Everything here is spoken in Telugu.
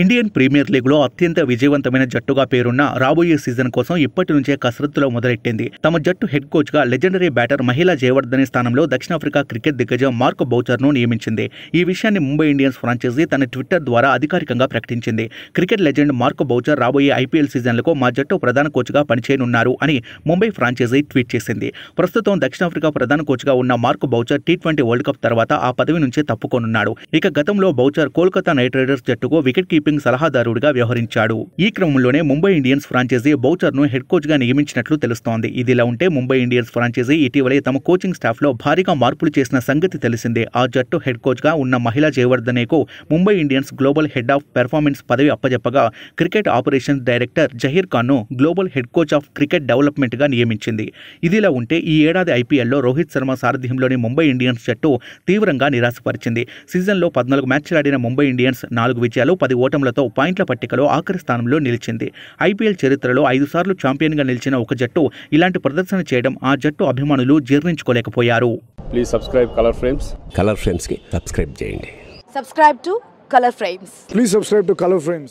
ఇండియన్ ప్రీమియర్ లీగ్లో అత్యంత విజయవంతమైన జట్టుగా పేరున్న రాబోయే సీజన్ కోసం ఇప్పటి నుంచే కసరత్తులో మొదలెట్టింది తమ జట్టు హెడ్ కోచ్గా లెజెండరీ బ్యాటర్ మహిళా జయవర్ధని స్థానంలో దక్షిణాఫ్రికా క్రికెట్ దిగ్గజం మార్క్ బౌచర్ ను నియమించింది ఈ విషయాన్ని ముంబై ఇండియన్స్ ఫ్రాంచైజీ తన ట్విట్టర్ ద్వారా అధికారికంగా ప్రకటించింది క్రికెట్ లెజెండ్ మార్క్ బౌచర్ రాబోయే ఐపీఎల్ సీజన్లకు మా జట్టు ప్రధాన కోచ్గా పనిచేయనున్నారు అని ముంబై ఫ్రాంచైజీ ట్వీట్ చేసింది ప్రస్తుతం దక్షిణాఫ్రికా ప్రధాన కోచ్గా ఉన్న Mark Boucher T twenty World Cup తర్వాత ఆ పదవి నుంచే తప్పుకొనున్నాడు ఇక గతంలో బౌచర్ కోల్కతా నైట్ రైడర్స్ జట్టుకు వికెట్ కీపింగ్ సలహాదారుడిగా వ్యవహరించాడు ఈ క్రమంలోనే ముంబై ఇండియన్స్ ఫ్రాంచైజీ బౌచర్ ను హెడ్ కోచ్గా నియమించినట్లు తెలుస్తోంది ఇదిలా ఉంటే ముంబై ఇండియన్స్ ఫ్రాంచైజీ ఇటీవలే తమ కోచింగ్ స్టాఫ్ లో భారీగా మార్పులు చేసిన సంగతి తెలిసిందే ఆ జట్టు హెడ్ కోచ్గా ఉన్న మహిళా జయవర్ధనేకు Mumbai Indians global head of performance పదవి అప్పజెప్పగా క్రికెట్ ఆపరేషన్స్ డైరెక్టర్ జహీర్ ఖాన్ను global head coach of cricket development గా నియమించింది ఇదిలా ఉంటే ఈ ఏడాది ఐపీఎల్లో రోహిత్ శర్మ సారథ్యంలోని ముంబై ఇండియన్స్ జట్టు తీవ్రంగా నిరాశపరిచింది సీజన్లో పద్నాలుగు మ్యాచ్లు ఆడిన ముంబై ఇండియన్స్ నాలుగు విజయాలు పది ఓటమి ఓటములతో పాయింట్ల పట్టికలో ఆఖరి స్థానంలో నిలిచింది ఐపీఎల్ చరిత్రలో ఐదుసార్లు ఛాంపియన్గా నిలిచిన ఒక జట్టు ఇలాంటి ప్రదర్శన చేయడం ఆ జట్టు అభిమానులు జీర్ణించుకోలేకపోయారు please subscribe Colour Frames Colour కి సబ్స్క్రైబ్ చేయండి subscribe to Colour Frames please subscribe to Colour frames